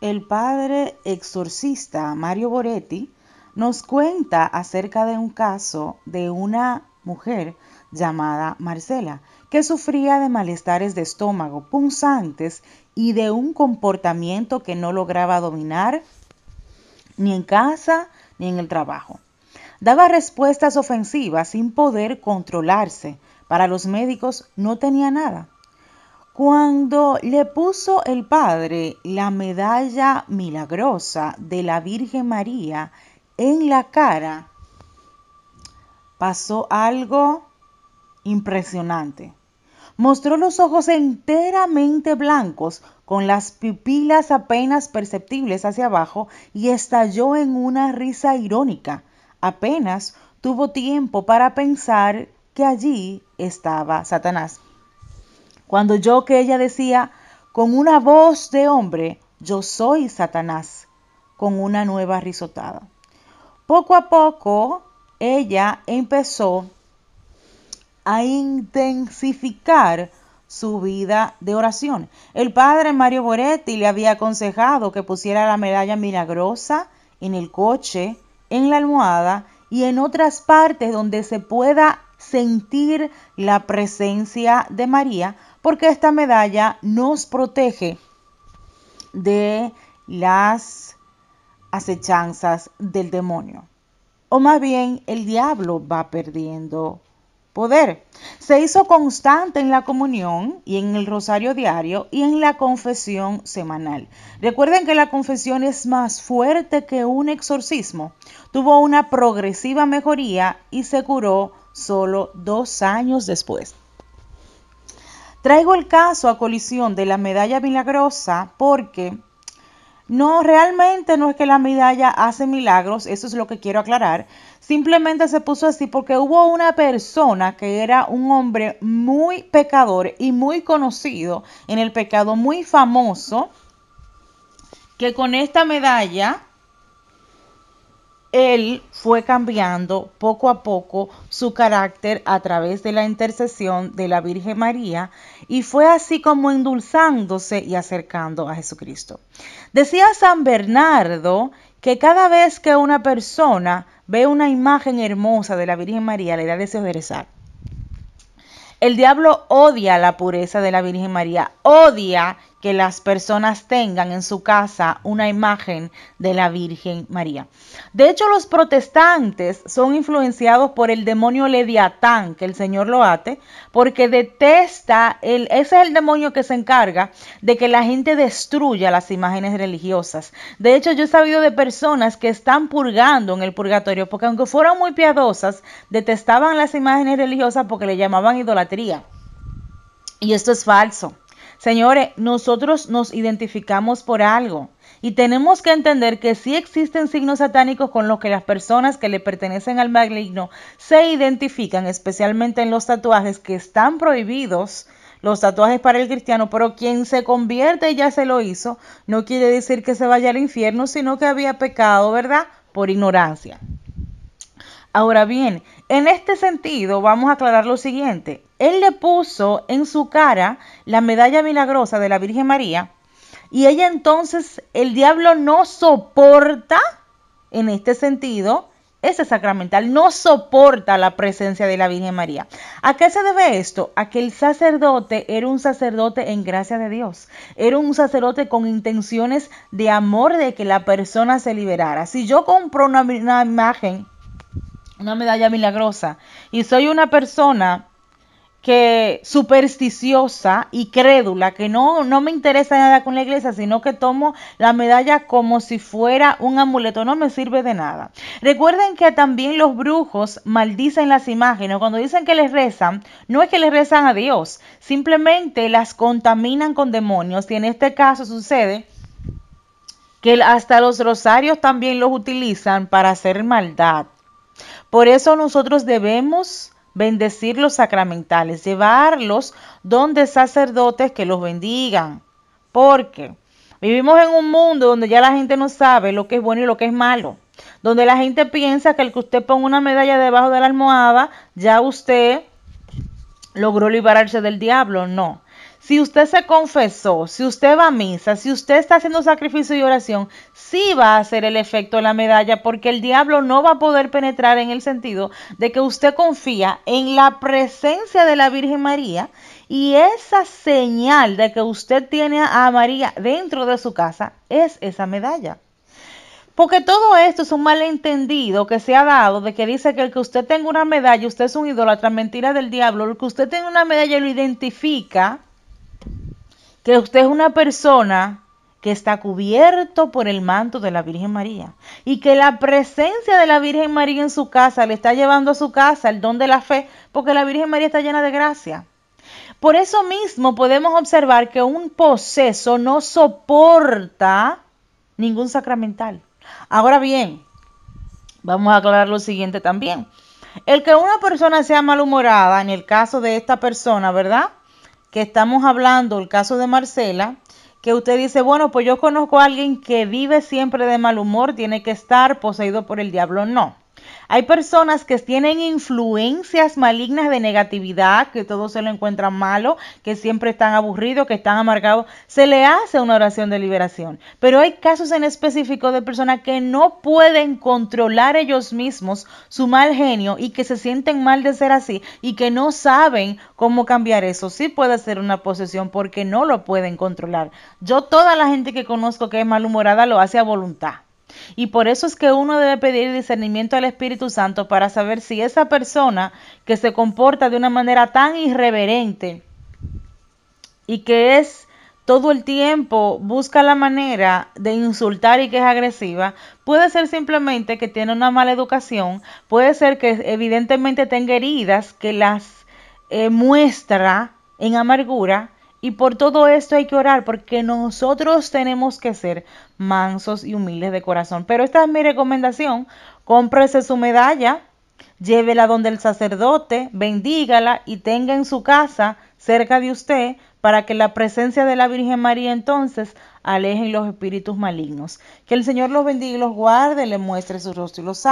el padre exorcista Mario Boretti nos cuenta acerca de un caso de una mujer llamada Marcela, que sufría de malestares de estómago punzantes y de un comportamiento que no lograba dominar ni en casa ni en el trabajo. Daba respuestas ofensivas sin poder controlarse. Para los médicos no tenía nada. Cuando le puso el Padre la medalla milagrosa de la Virgen María en la cara, pasó algo impresionante. Mostró los ojos enteramente blancos, con las pupilas apenas perceptibles hacia abajo, y estalló en una risa irónica. Apenas tuvo tiempo para pensar que allí estaba Satanás cuando yo que ella decía, con una voz de hombre, yo soy Satanás, con una nueva risotada. Poco a poco, ella empezó a intensificar su vida de oración. El padre Mario Boretti le había aconsejado que pusiera la medalla milagrosa en el coche, en la almohada y en otras partes donde se pueda sentir la presencia de María porque esta medalla nos protege de las acechanzas del demonio. O más bien, el diablo va perdiendo poder. Se hizo constante en la comunión y en el rosario diario y en la confesión semanal. Recuerden que la confesión es más fuerte que un exorcismo. Tuvo una progresiva mejoría y se curó solo dos años después. Traigo el caso a colisión de la medalla milagrosa porque no, realmente no es que la medalla hace milagros, eso es lo que quiero aclarar. Simplemente se puso así porque hubo una persona que era un hombre muy pecador y muy conocido en el pecado, muy famoso, que con esta medalla él fue cambiando poco a poco su carácter a través de la intercesión de la Virgen María y fue así como endulzándose y acercando a Jesucristo. Decía San Bernardo que cada vez que una persona ve una imagen hermosa de la Virgen María le da deseo de rezar. El diablo odia la pureza de la Virgen María, odia que las personas tengan en su casa una imagen de la Virgen María. De hecho, los protestantes son influenciados por el demonio Leviatán, que el Señor lo ate, porque detesta, el, ese es el demonio que se encarga de que la gente destruya las imágenes religiosas. De hecho, yo he sabido de personas que están purgando en el purgatorio, porque aunque fueran muy piadosas, detestaban las imágenes religiosas porque le llamaban idolatría. Y esto es falso. Señores, nosotros nos identificamos por algo y tenemos que entender que sí existen signos satánicos con los que las personas que le pertenecen al maligno se identifican, especialmente en los tatuajes que están prohibidos los tatuajes para el cristiano, pero quien se convierte ya se lo hizo, no quiere decir que se vaya al infierno, sino que había pecado, ¿verdad? Por ignorancia. Ahora bien, en este sentido vamos a aclarar lo siguiente. Él le puso en su cara la medalla milagrosa de la Virgen María y ella entonces, el diablo no soporta, en este sentido, ese sacramental, no soporta la presencia de la Virgen María. ¿A qué se debe esto? A que el sacerdote era un sacerdote en gracia de Dios, era un sacerdote con intenciones de amor de que la persona se liberara. Si yo compro una, imagen una medalla milagrosa. Y soy una persona que supersticiosa y crédula, que no, no me interesa nada con la iglesia, sino que tomo la medalla como si fuera un amuleto, no me sirve de nada. Recuerden que también los brujos maldicen las imágenes, cuando dicen que les rezan, no es que les rezan a Dios, simplemente las contaminan con demonios y en este caso sucede que hasta los rosarios también los utilizan para hacer maldad. Por eso nosotros debemos bendecir los sacramentales, llevarlos donde sacerdotes que los bendigan. Porque vivimos en un mundo donde ya la gente no sabe lo que es bueno y lo que es malo. Donde la gente piensa que el que usted ponga una medalla debajo de la almohada, ya usted logró liberarse del diablo. No si usted se confesó, si usted va a misa, si usted está haciendo sacrificio y oración, sí va a hacer el efecto de la medalla porque el diablo no va a poder penetrar en el sentido de que usted confía en la presencia de la Virgen María y esa señal de que usted tiene a María dentro de su casa es esa medalla. Porque todo esto es un malentendido que se ha dado de que dice que el que usted tenga una medalla, usted es un idólatra, mentira del diablo, el que usted tenga una medalla lo identifica que usted es una persona que está cubierto por el manto de la Virgen María y que la presencia de la Virgen María en su casa le está llevando a su casa el don de la fe, porque la Virgen María está llena de gracia. Por eso mismo podemos observar que un poseso no soporta ningún sacramental. Ahora bien, vamos a aclarar lo siguiente también. El que una persona sea malhumorada, en el caso de esta persona, ¿verdad? que estamos hablando, el caso de Marcela, que usted dice, bueno, pues yo conozco a alguien que vive siempre de mal humor, tiene que estar poseído por el diablo. No. Hay personas que tienen influencias malignas de negatividad, que todo se lo encuentran malo, que siempre están aburridos, que están amargados. Se le hace una oración de liberación. Pero hay casos en específico de personas que no pueden controlar ellos mismos su mal genio y que se sienten mal de ser así y que no saben cómo cambiar eso. Sí puede ser una posesión porque no lo pueden controlar. Yo toda la gente que conozco que es malhumorada lo hace a voluntad. Y por eso es que uno debe pedir discernimiento al Espíritu Santo para saber si esa persona que se comporta de una manera tan irreverente y que es todo el tiempo busca la manera de insultar y que es agresiva, puede ser simplemente que tiene una mala educación, puede ser que evidentemente tenga heridas que las eh, muestra en amargura y por todo esto hay que orar porque nosotros tenemos que ser mansos y humildes de corazón. Pero esta es mi recomendación. Cómprese su medalla, llévela donde el sacerdote, bendígala y tenga en su casa cerca de usted para que la presencia de la Virgen María entonces aleje los espíritus malignos. Que el Señor los bendiga y los guarde, le muestre su rostro y los salve.